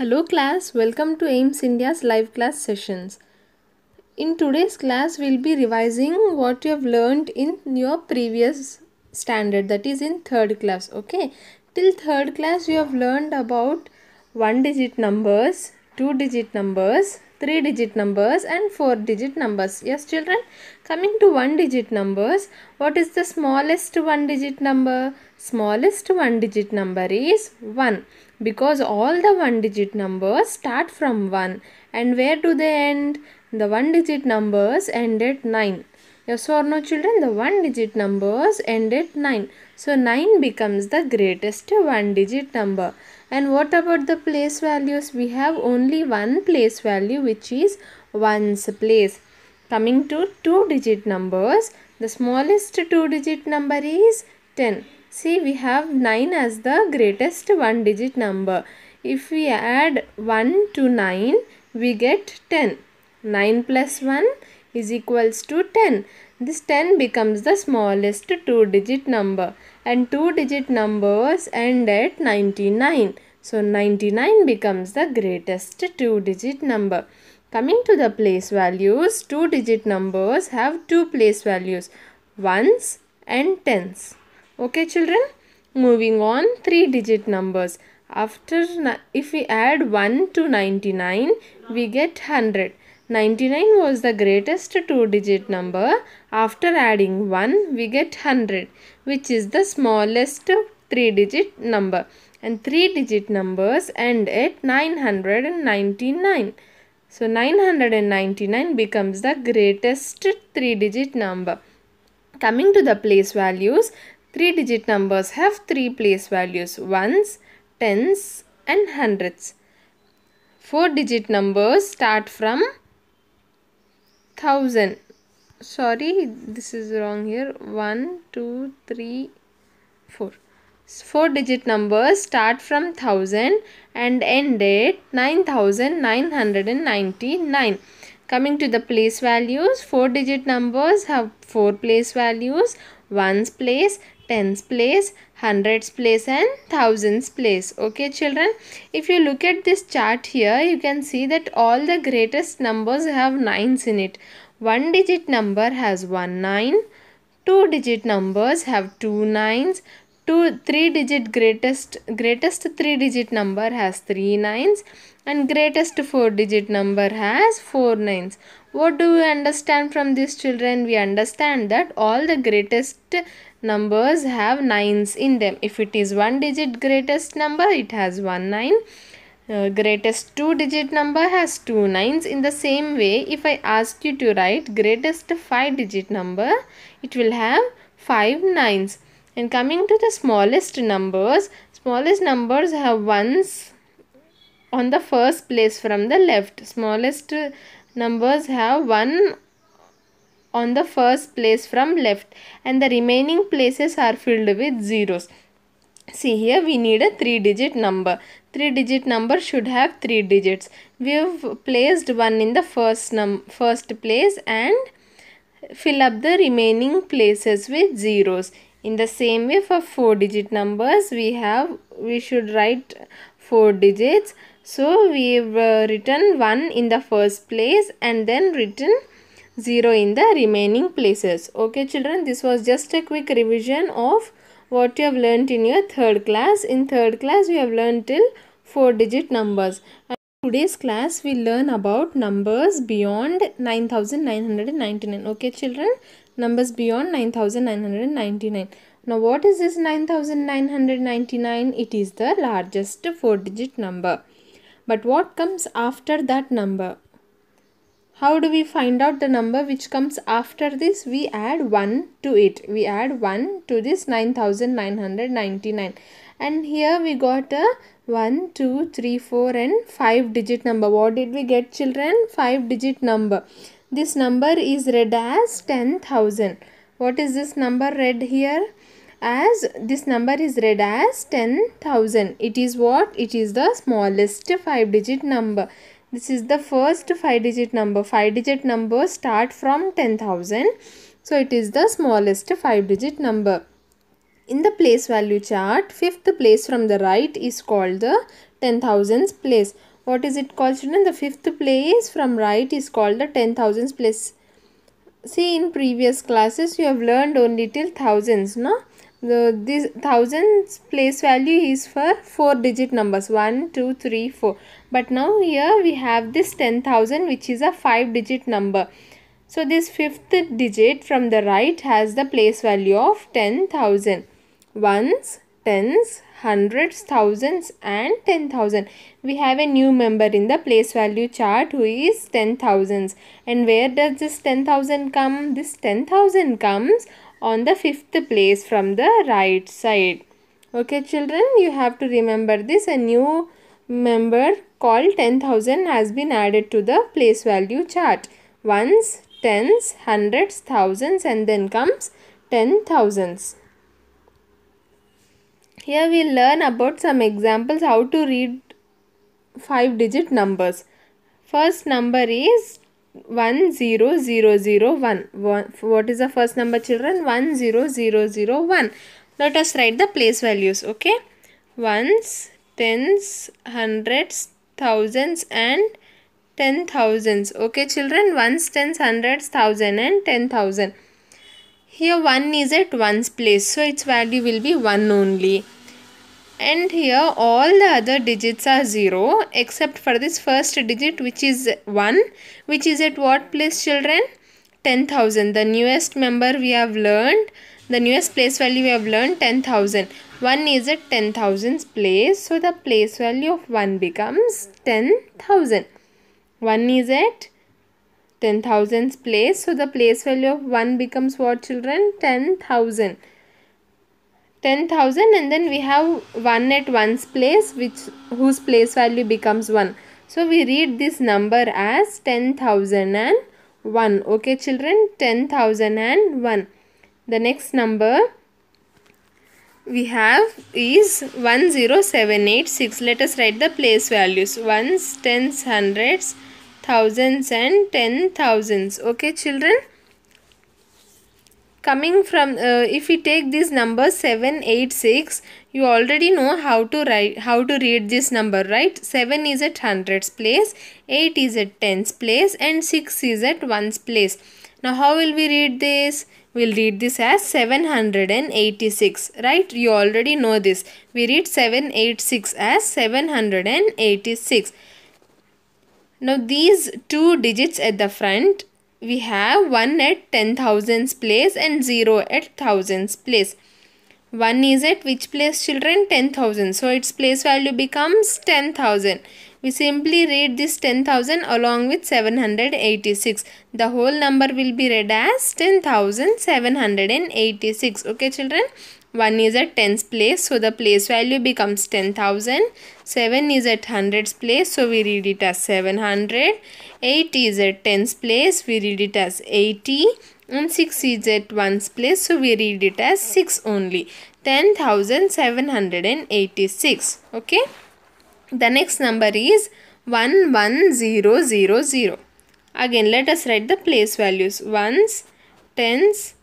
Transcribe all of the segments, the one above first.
Hello class, welcome to AIMS India's live class sessions. In today's class, we'll be revising what you have learned in your previous standard that is in third class. Okay, till third class, you have learned about one digit numbers, two digit numbers, three digit numbers and four digit numbers. Yes children, coming to one digit numbers, what is the smallest one digit number? Smallest one digit number is 1 because all the one digit numbers start from 1 and where do they end? The one digit numbers end at 9. Yes or no children? The one digit numbers end at 9. So 9 becomes the greatest one digit number. And what about the place values? We have only one place value which is ones place. Coming to two digit numbers, the smallest two digit number is 10. See we have 9 as the greatest one digit number. If we add 1 to 9 we get 10. 9 plus 1 is equals to 10. This 10 becomes the smallest two digit number and two digit numbers end at 99. So 99 becomes the greatest two digit number. Coming to the place values, two digit numbers have two place values, ones and tens okay children moving on three digit numbers after if we add 1 to 99 we get 100 99 was the greatest two digit number after adding 1 we get 100 which is the smallest three digit number and three digit numbers end at 999 so 999 becomes the greatest three digit number coming to the place values Three digit numbers have three place values ones, tens, and hundreds. Four digit numbers start from thousand. Sorry, this is wrong here. One, two, three, four. Four digit numbers start from thousand and end at 9999. Coming to the place values, 4 digit numbers have 4 place values, 1's place, tens place hundreds place and thousands place okay children if you look at this chart here you can see that all the greatest numbers have nines in it one digit number has one nine two digit numbers have two nines two three digit greatest greatest three digit number has three nines and greatest four digit number has four nines what do we understand from this, children we understand that all the greatest numbers have 9s in them. If it is one digit greatest number, it has one 9. Uh, greatest two digit number has two nines in the same way if i ask you to write greatest five digit number it will have five nines and coming to the smallest numbers smallest numbers have ones on the first place from the left smallest numbers have one on the first place from left and the remaining places are filled with zeros. See here we need a 3 digit number. 3 digit number should have 3 digits. We have placed 1 in the first, num first place and fill up the remaining places with zeros. In the same way for 4 digit numbers we have we should write 4 digits. So we've uh, written 1 in the first place and then written 0 in the remaining places. Okay children, this was just a quick revision of what you have learnt in your third class. In third class, we have learnt till 4 digit numbers. And today's class, we learn about numbers beyond 9999. Okay children, numbers beyond 9999. Now what is this 9999? It is the largest 4 digit number. But what comes after that number? How do we find out the number which comes after this? We add 1 to it. We add 1 to this 9999. And here we got a 1, 2, 3, 4 and 5 digit number. What did we get children? 5 digit number. This number is read as 10,000. What is this number read here? As this number is read as 10,000. It is what? It is the smallest 5 digit number. This is the first 5 digit number. 5 digit numbers start from 10,000. So it is the smallest 5 digit number. In the place value chart, 5th place from the right is called the 10,000s place. What is it called students? The 5th place from right is called the 10,000s place. See in previous classes you have learned only till thousands, no? the, this thousands place value is for four digit numbers 1 2 3 4 but now here we have this 10000 which is a five digit number so this fifth digit from the right has the place value of 10000 ones tens hundreds thousands and 10000 we have a new member in the place value chart who is 10000s and where does this 10000 come this 10000 comes on the fifth place from the right side. Okay children, you have to remember this. A new member called 10,000 has been added to the place value chart. Ones, tens, hundreds, thousands and then comes ten thousands. Here we learn about some examples how to read 5 digit numbers. First number is 1 0 0 0 1 what is the first number children 1 0 0 0 1 let us write the place values okay ones tens hundreds thousands and ten thousands okay children ones tens hundreds thousand and ten thousand here 1 is at 1's place so its value will be 1 only and here all the other digits are 0 except for this first digit which is 1 which is at what place children 10,000 the newest member we have learned the newest place value we have learned 10,000 1 is at 10,000's place so the place value of 1 becomes 10,000 1 is at 10,000's place so the place value of 1 becomes what children 10,000 10,000 and then we have 1 at 1's place which whose place value becomes 1. So we read this number as 10,001. Okay children 10,001. The next number we have is 10786. Let us write the place values. Ones, tens, hundreds, thousands and ten thousands. Okay children coming from uh, if we take this number 786 you already know how to write how to read this number right 7 is at hundreds place 8 is at tens place and 6 is at ones place now how will we read this we'll read this as 786 right you already know this we read 786 as 786 now these two digits at the front we have 1 at ten thousands place and 0 at thousands place. 1 is at which place children? 10,000. So its place value becomes 10,000. We simply read this 10,000 along with 786. The whole number will be read as 10,786. Okay children. 1 is at tens place so the place value becomes 10,000. 7 is at hundreds place so we read it as 700. 8 is at tens place we read it as 80 and 6 is at ones place so we read it as 6 only. 10,786 okay. The next number is 11000. Again let us write the place values. Ones, tens,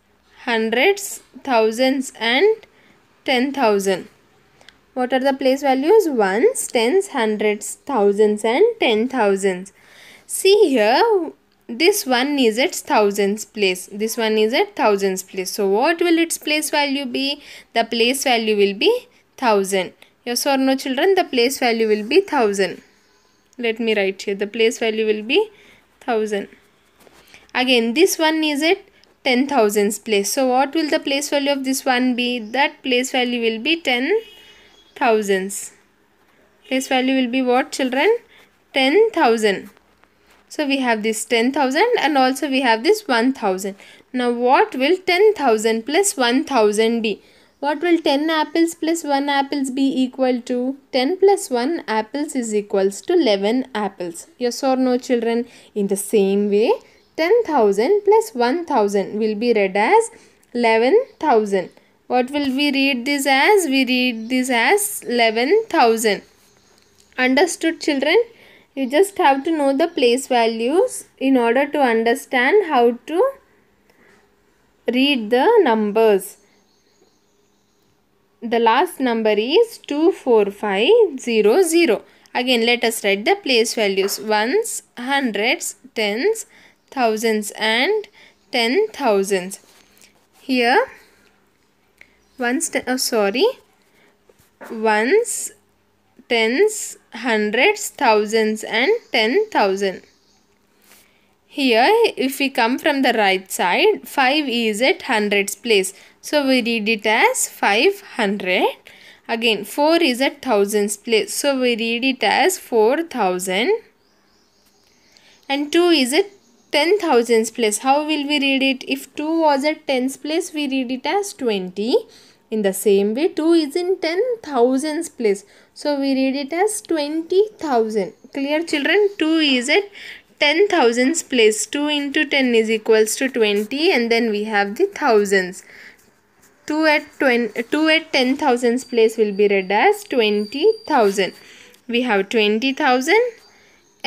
hundreds, thousands and ten thousand. What are the place values? Ones, tens, hundreds, thousands and ten thousands. See here, this one is at thousands place. This one is at thousands place. So what will its place value be? The place value will be thousand. Yes or no children? The place value will be thousand. Let me write here. The place value will be thousand. Again, this one is at ten thousands place. So what will the place value of this one be? That place value will be ten thousands. Place value will be what children? Ten thousand. So we have this 10,000 and also we have this 1,000. Now what will 10,000 plus 1,000 be? What will 10 apples plus 1 apples be equal to? 10 plus 1 apples is equals to 11 apples. Yes or no children? In the same way, 10,000 plus 1,000 will be read as 11,000. What will we read this as? We read this as 11,000. Understood children? You just have to know the place values in order to understand how to read the numbers. The last number is 24500. Again, let us write the place values. Ones, hundreds, tens, thousands and ten thousands. Here, ones, Oh, sorry, ones, tens, hundreds, thousands and ten thousand. Here, if we come from the right side, 5 is at hundreds place. So, we read it as 500. Again, 4 is at thousands place. So, we read it as 4000. And 2 is at ten thousands place. How will we read it? If 2 was at tens place, we read it as 20. In the same way, 2 is in ten thousands place. So, we read it as 20,000. Clear children? 2 is at ten thousands place. 2 into 10 is equals to 20 and then we have the thousands. 2 at, 20, 2 at 10,000's place will be read as 20,000. We have 20,000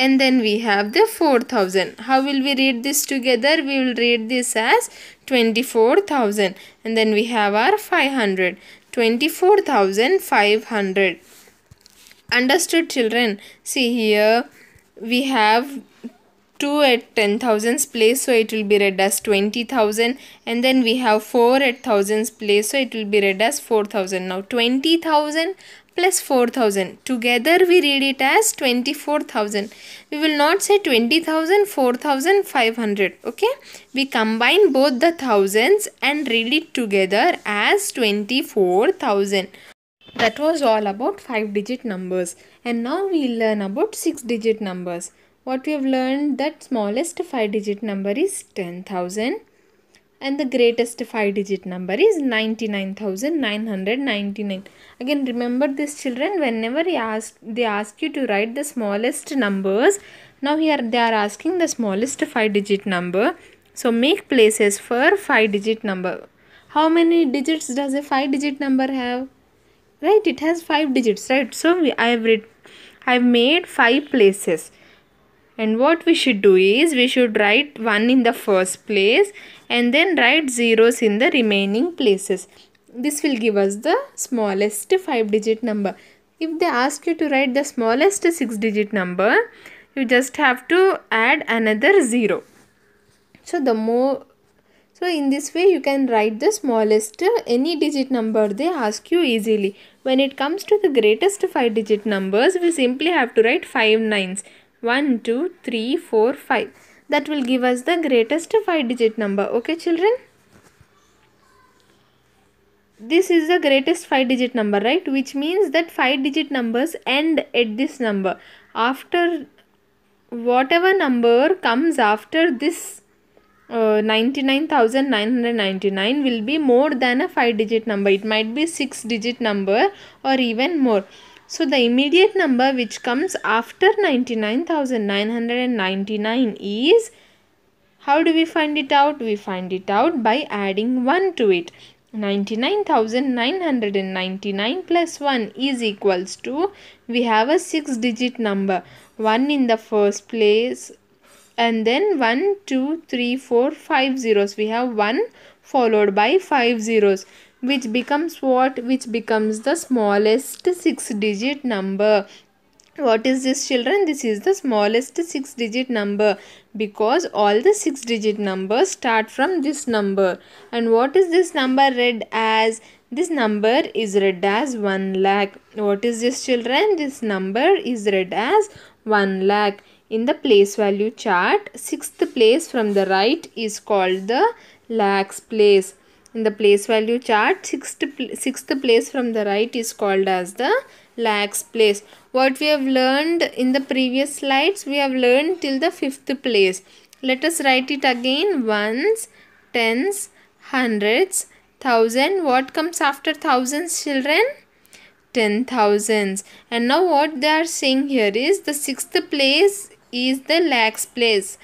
and then we have the 4000 how will we read this together we will read this as 24000 and then we have our 500 24500 understood children see here we have 2 at 10,000's place so it will be read as 20,000 and then we have 4 at 1,000's place so it will be read as 4,000. Now 20,000 plus 4000. Together we read it as 24,000. We will not say 20,000, 4,500. Okay. We combine both the thousands and read it together as 24,000. That was all about 5 digit numbers. And now we learn about 6 digit numbers. What we have learned that smallest 5 digit number is 10,000 and the greatest 5 digit number is 99999 again remember this children whenever they ask they ask you to write the smallest numbers now here they are asking the smallest 5 digit number so make places for 5 digit number how many digits does a 5 digit number have right it has 5 digits right so we, i have written, i have made 5 places and what we should do is we should write 1 in the first place and then write zeros in the remaining places. This will give us the smallest 5 digit number. If they ask you to write the smallest 6 digit number, you just have to add another 0. So the more so in this way you can write the smallest any digit number they ask you easily. When it comes to the greatest 5 digit numbers we simply have to write 5 nines. 1, 2, 3, 4, 5 that will give us the greatest 5 digit number. Okay children? This is the greatest 5 digit number right which means that 5 digit numbers end at this number. After whatever number comes after this uh, 99,999 will be more than a 5 digit number. It might be 6 digit number or even more. So the immediate number which comes after 99,999 is how do we find it out? We find it out by adding 1 to it. 99,999 plus 1 is equals to we have a 6 digit number 1 in the first place and then 1 2 3 4 5 zeros we have 1 followed by 5 zeros which becomes what which becomes the smallest six digit number what is this children this is the smallest six digit number because all the six digit numbers start from this number and what is this number read as this number is read as 1 lakh what is this children this number is read as 1 lakh in the place value chart sixth place from the right is called the lakhs place in the place value chart sixth, sixth place from the right is called as the lakhs place what we have learned in the previous slides we have learned till the fifth place let us write it again ones tens hundreds thousand what comes after thousands children ten thousands and now what they are saying here is the sixth place is the lakhs place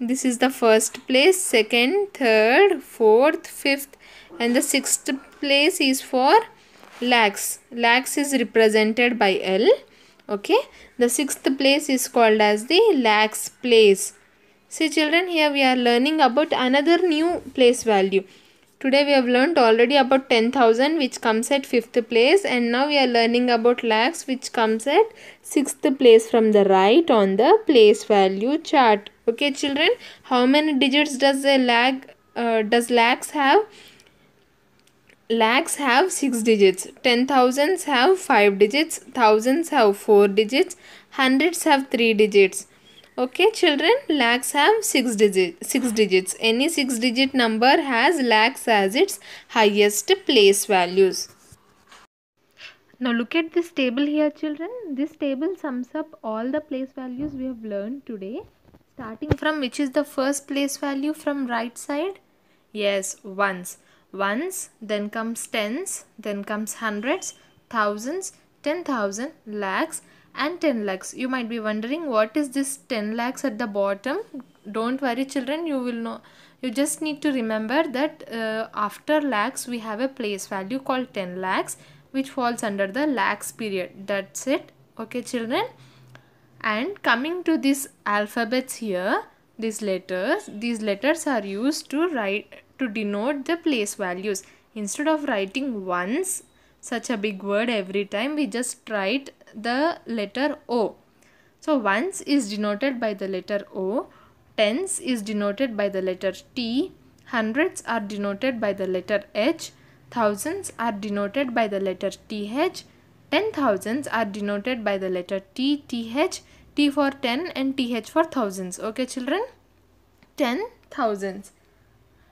this is the first place second third fourth fifth and the sixth place is for lakhs. Lakhs is represented by L. Okay. The sixth place is called as the lakhs place. See children here we are learning about another new place value. Today we have learned already about 10,000 which comes at 5th place and now we are learning about lakhs which comes at 6th place from the right on the place value chart. Okay children, how many digits does a lag uh, does lakhs have? lakhs have 6 digits, 10,000s have 5 digits, thousands have 4 digits, hundreds have 3 digits. Okay children, lakhs have 6 digits. 6 digits. Any 6 digit number has lakhs as its highest place values. Now look at this table here children. This table sums up all the place values we have learned today. Starting from which is the first place value from right side? Yes, ones ones, then comes tens, then comes hundreds, thousands, ten thousand, lakhs and 10 lakhs. You might be wondering what is this 10 lakhs at the bottom. Don't worry children, you will know. You just need to remember that uh, after lakhs we have a place value called 10 lakhs which falls under the lakhs period. That's it. Okay children. And coming to these alphabets here, these letters, these letters are used to write to denote the place values. Instead of writing once such a big word every time, we just write the letter O. So once is denoted by the letter O, tens is denoted by the letter T, hundreds are denoted by the letter H, thousands are denoted by the letter TH, ten thousands are denoted by the letter T, TH, T for 10 and TH for thousands. Okay children? Ten thousands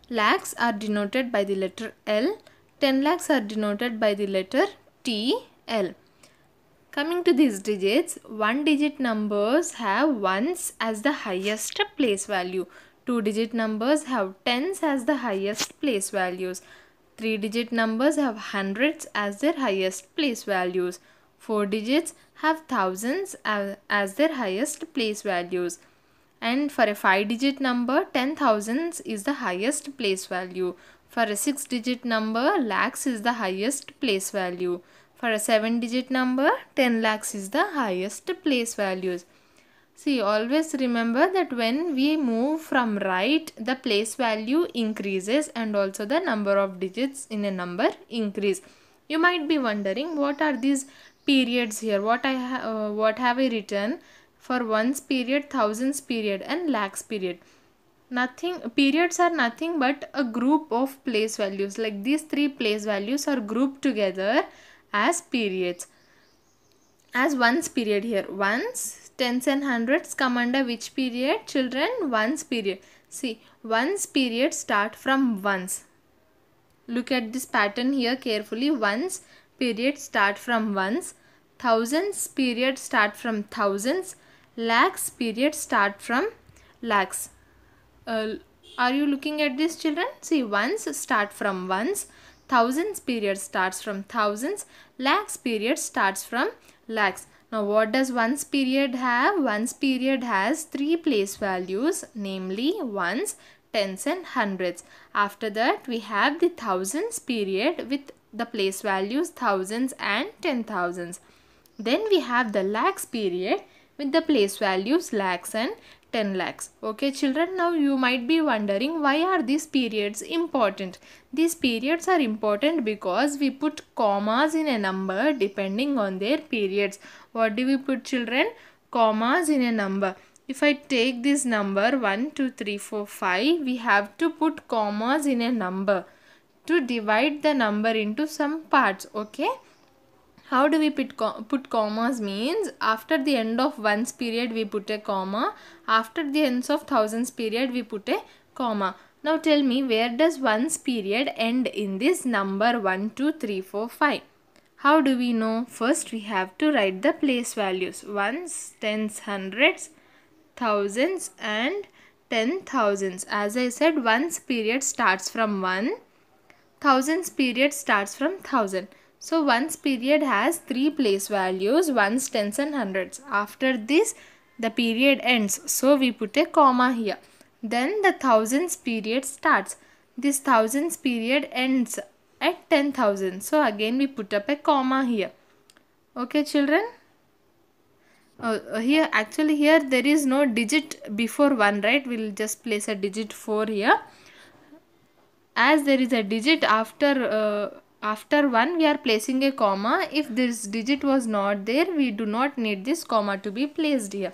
lakhs are denoted by the letter L, 10 lakhs are denoted by the letter T, L. Coming to these digits, one digit numbers have ones as the highest place value. Two digit numbers have tens as the highest place values. Three digit numbers have hundreds as their highest place values. Four digits have thousands as their highest place values and for a 5 digit number 10,000 is the highest place value. For a 6 digit number lakhs is the highest place value. For a 7 digit number 10 lakhs is the highest place values. See always remember that when we move from right the place value increases and also the number of digits in a number increase. You might be wondering what are these periods here what I ha uh, what have I written for ones period, thousands period and lakhs period. Nothing periods are nothing but a group of place values like these three place values are grouped together as periods. As ones period here. Ones, tens and hundreds come under which period? Children, ones period. See, ones period start from ones. Look at this pattern here carefully. Ones period start from ones. Thousands period start from thousands lax period start from lax Uh, are you looking at this children? See ones start from ones, thousands period starts from thousands, lax period starts from lax Now what does ones period have? Ones period has three place values namely ones, tens and hundreds. After that we have the thousands period with the place values thousands and ten thousands. Then we have the lax period with the place values lakhs and 10 lakhs. Okay children now you might be wondering why are these periods important. These periods are important because we put commas in a number depending on their periods. What do we put children? Commas in a number. If I take this number 1, 2, 3, 4, 5 we have to put commas in a number to divide the number into some parts. Okay how do we put, com put commas means after the end of ones period we put a comma. After the ends of thousands period we put a comma. Now tell me where does ones period end in this number 1, 2, 3, 4, 5. How do we know? First we have to write the place values. Ones, tens, hundreds, thousands and ten thousands. As I said ones period starts from 1. Thousands period starts from 1000. So once period has three place values, ones, tens and hundreds. After this, the period ends. So we put a comma here. Then the thousands period starts. This thousands period ends at 10,000. So again we put up a comma here. Okay children? Oh, uh, here actually here there is no digit before 1 right we'll just place a digit 4 here as there is a digit after uh, after 1 we are placing a comma. If this digit was not there we do not need this comma to be placed here.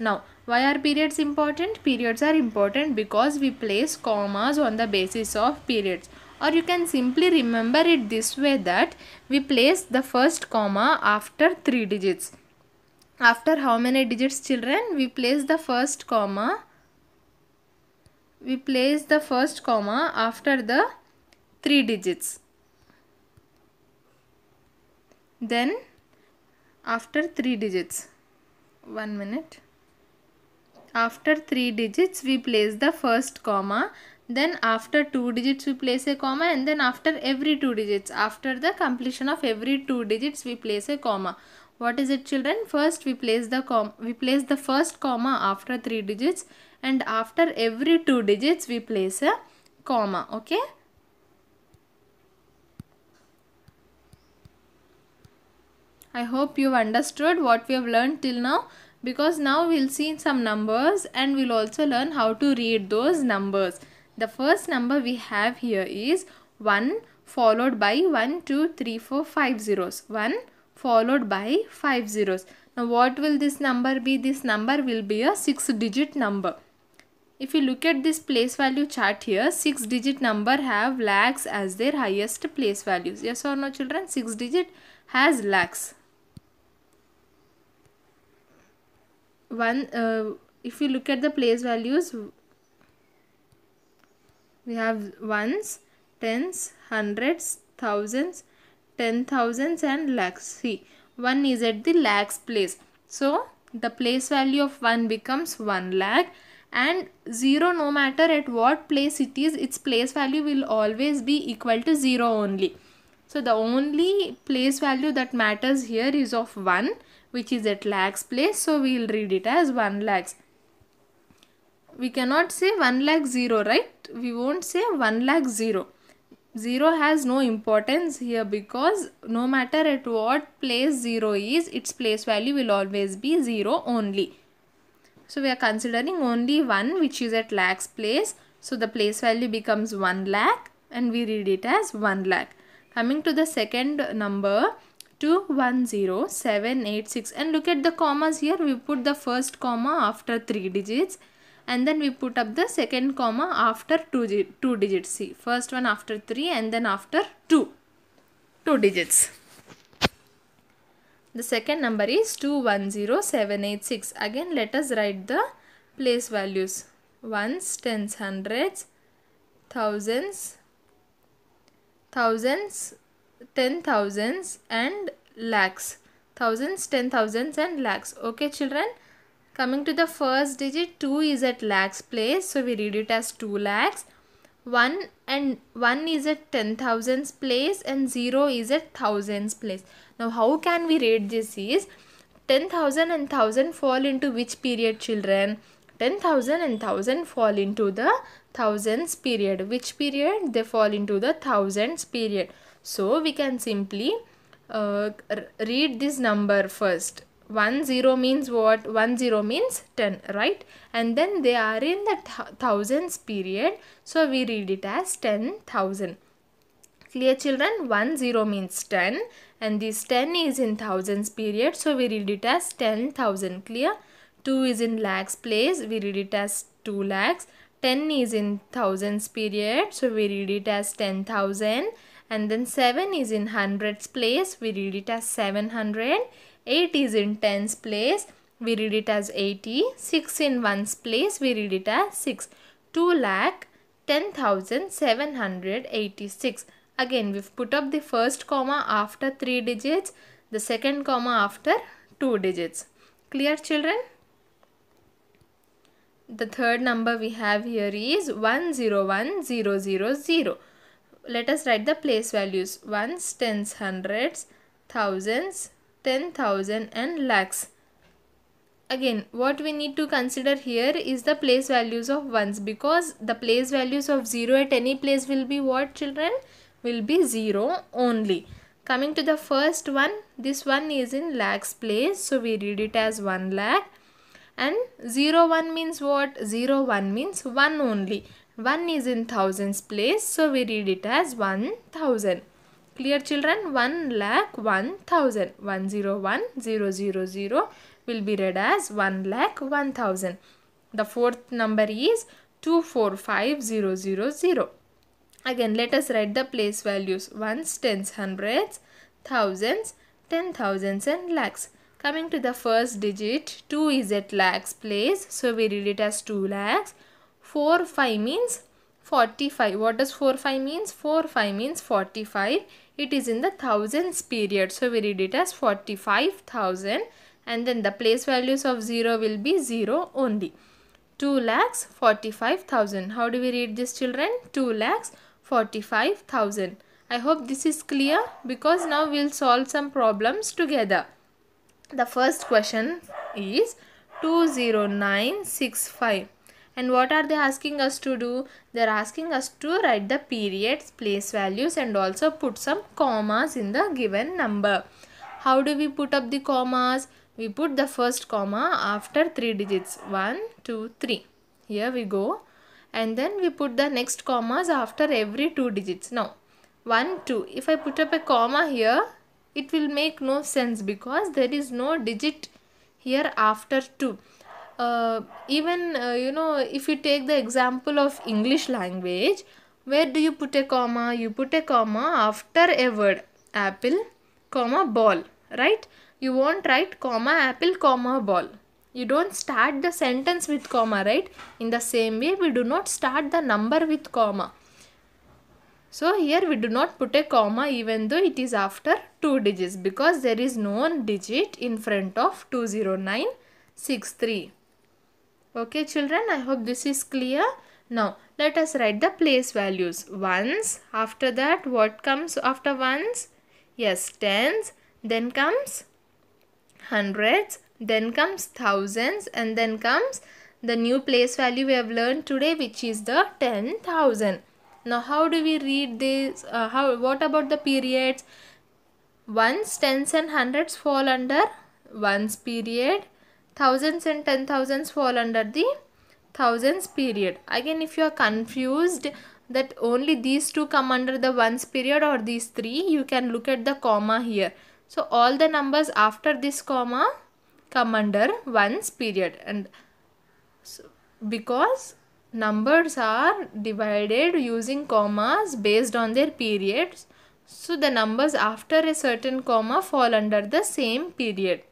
Now why are periods important? Periods are important because we place commas on the basis of periods or you can simply remember it this way that we place the first comma after 3 digits. After how many digits children? We place the first comma we place the first comma after the 3 digits then after three digits one minute after three digits we place the first comma then after two digits we place a comma and then after every two digits after the completion of every two digits we place a comma what is it children first we place the com we place the first comma after three digits and after every two digits we place a comma okay I hope you've understood what we have learned till now because now we'll see some numbers and we'll also learn how to read those numbers. The first number we have here is 1 followed by 1, 2, 3, 4, 5 zeros. 1 followed by 5 zeros. Now what will this number be? This number will be a 6 digit number. If you look at this place value chart here, 6 digit number have lakhs as their highest place values. Yes or no children? 6 digit has lakhs. one uh, if you look at the place values we have ones tens hundreds thousands ten thousands and lakhs see one is at the lakhs place so the place value of 1 becomes 1 lakh and 0 no matter at what place it is its place value will always be equal to 0 only so the only place value that matters here is of 1 which is at lakhs place so we will read it as 1 lakhs we cannot say 1 lakh 0 right we won't say 1 lakh 0 0 has no importance here because no matter at what place 0 is its place value will always be 0 only so we are considering only 1 which is at lakhs place so the place value becomes 1 lakh and we read it as 1 lakh coming to the second number 210786 and look at the commas here we put the first comma after three digits and then we put up the second comma after two, two digits see first one after three and then after two two digits the second number is 210786 again let us write the place values ones tens hundreds thousands thousands ten thousands and lakhs. Thousands, ten thousands and lakhs. Okay children. Coming to the first digit 2 is at lakhs place. So we read it as 2 lakhs. 1 and 1 is at 10,000's place and 0 is at thousands place. Now how can we read this is 10,000 and 1000 fall into which period children? 10,000 and 1000 fall into the thousands period. Which period? They fall into the thousands period. So we can simply uh, read this number first. 1 0 means what? 1 0 means 10, right? And then they are in the th thousands period. So we read it as 10,000. Clear children? 1 0 means 10 and this 10 is in thousands period. So we read it as 10,000. Clear? 2 is in lakhs place. We read it as 2 lakhs. 10 is in thousands period. So we read it as 10,000 and then 7 is in hundreds place we read it as 700 8 is in tens place we read it as 80 6 in ones place we read it as 6 2 lakh 10,786 again we've put up the first comma after 3 digits the second comma after 2 digits clear children the third number we have here is 101000 let us write the place values. Ones, tens, hundreds, thousands, ten thousand and lakhs. Again, what we need to consider here is the place values of ones because the place values of 0 at any place will be what children? Will be 0 only. Coming to the first one, this one is in lakhs place. So, we read it as 1 lakh and zero one means what Zero one means 1 only 1 is in thousands place so we read it as 1000 clear children 1 lakh 1000 101000 will be read as 1 lakh 1000 the fourth number is 245000 again let us write the place values ones tens hundreds thousands ten thousands and lakhs coming to the first digit 2 is at lakhs place so we read it as 2 lakhs 4, 5 means 45. What does 4, 5 means? 4, 5 means 45. It is in the thousands period. So, we read it as 45,000 and then the place values of 0 will be 0 only. 2 lakhs 45,000. How do we read this children? 2 lakhs 45,000. I hope this is clear because now we'll solve some problems together. The first question is 20965 and what are they asking us to do they are asking us to write the periods place values and also put some commas in the given number how do we put up the commas we put the first comma after three digits one two three here we go and then we put the next commas after every two digits now 1 2 if i put up a comma here it will make no sense because there is no digit here after 2 uh, even uh, you know if you take the example of english language where do you put a comma you put a comma after a word apple comma ball right you won't write comma apple comma ball you don't start the sentence with comma right in the same way we do not start the number with comma so here we do not put a comma even though it is after two digits because there is no digit in front of 20963 Okay children, I hope this is clear. Now, let us write the place values. Ones, after that what comes after ones? Yes, tens, then comes hundreds, then comes thousands and then comes the new place value we have learned today which is the 10,000. Now how do we read this? Uh, how? What about the periods? Ones, tens and hundreds fall under ones period thousands and ten thousands fall under the thousands period again if you are confused that only these two come under the ones period or these three you can look at the comma here so all the numbers after this comma come under ones period and so because numbers are divided using commas based on their periods so the numbers after a certain comma fall under the same period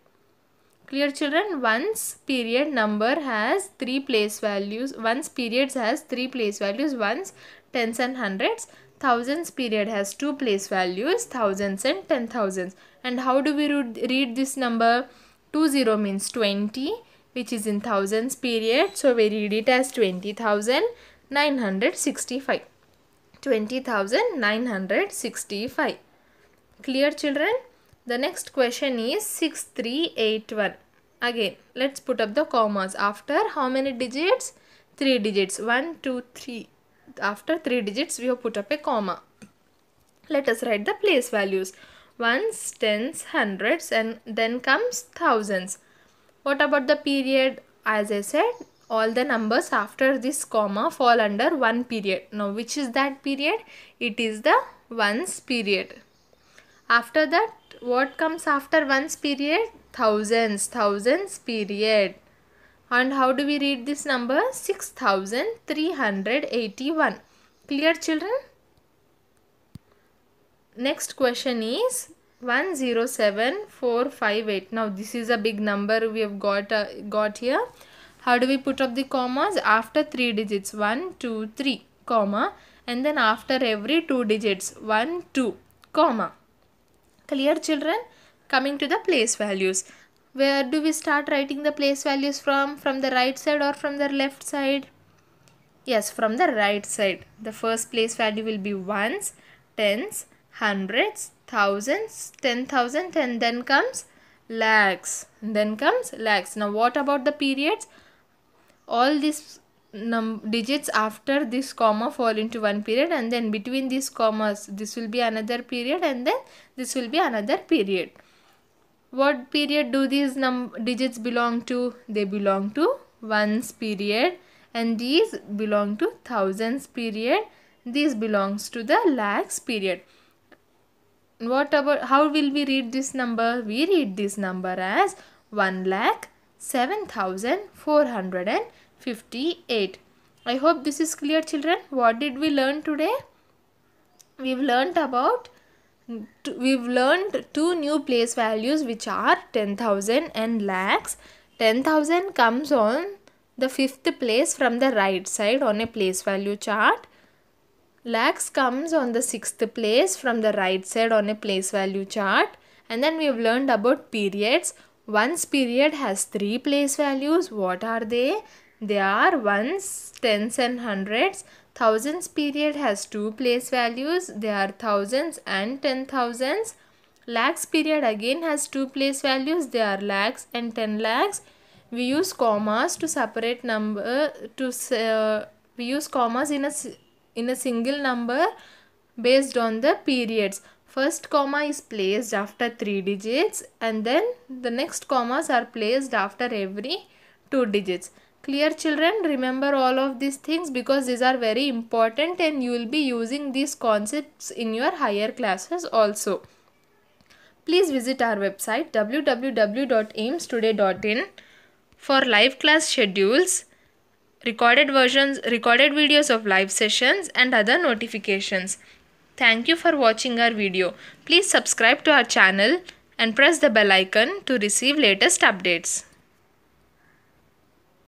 Clear children, once period number has three place values, once periods has three place values, once tens and hundreds, thousands period has two place values, thousands and ten thousands. And how do we read this number? 20 means 20 which is in thousands period. So we read it as 20,965. 20,965. Clear children? The next question is 6381. Again, let's put up the commas. After how many digits? 3 digits. 1, 2, 3. After 3 digits, we have put up a comma. Let us write the place values. Ones, tens, hundreds and then comes thousands. What about the period? As I said, all the numbers after this comma fall under one period. Now, which is that period? It is the ones period. After that, what comes after ones period? Thousands, thousands period. And how do we read this number? 6381. Clear children? Next question is 107458. Now this is a big number we have got, uh, got here. How do we put up the commas? After 3 digits 1, 2, 3, comma. And then after every 2 digits 1, 2, comma. Clear children? Coming to the place values. Where do we start writing the place values from? From the right side or from the left side? Yes, from the right side. The first place value will be ones, tens, hundreds, thousands, ten thousand and then comes lakhs. Then comes lakhs. Now what about the periods? All these num digits after this comma fall into one period and then between these commas this will be another period and then this will be another period. What period do these num digits belong to? They belong to ones period and these belong to thousands period. This belongs to the lakhs period. What about how will we read this number? We read this number as one lakh seven thousand four hundred and 58. I hope this is clear children. What did we learn today? We've learned about we've learned two new place values which are 10,000 and lakhs. 10,000 comes on the fifth place from the right side on a place value chart. Lakhs comes on the sixth place from the right side on a place value chart. And then we have learned about periods. Once period has three place values. What are they? There are ones, tens and hundreds. Thousands period has two place values. There are thousands and ten thousands. Lakhs period again has two place values. There are lakhs and ten lakhs. We use commas to separate number to uh, we use commas in a in a single number based on the periods. First comma is placed after three digits and then the next commas are placed after every two digits clear children remember all of these things because these are very important and you will be using these concepts in your higher classes also please visit our website www.aimstoday.in for live class schedules recorded versions recorded videos of live sessions and other notifications thank you for watching our video please subscribe to our channel and press the bell icon to receive latest updates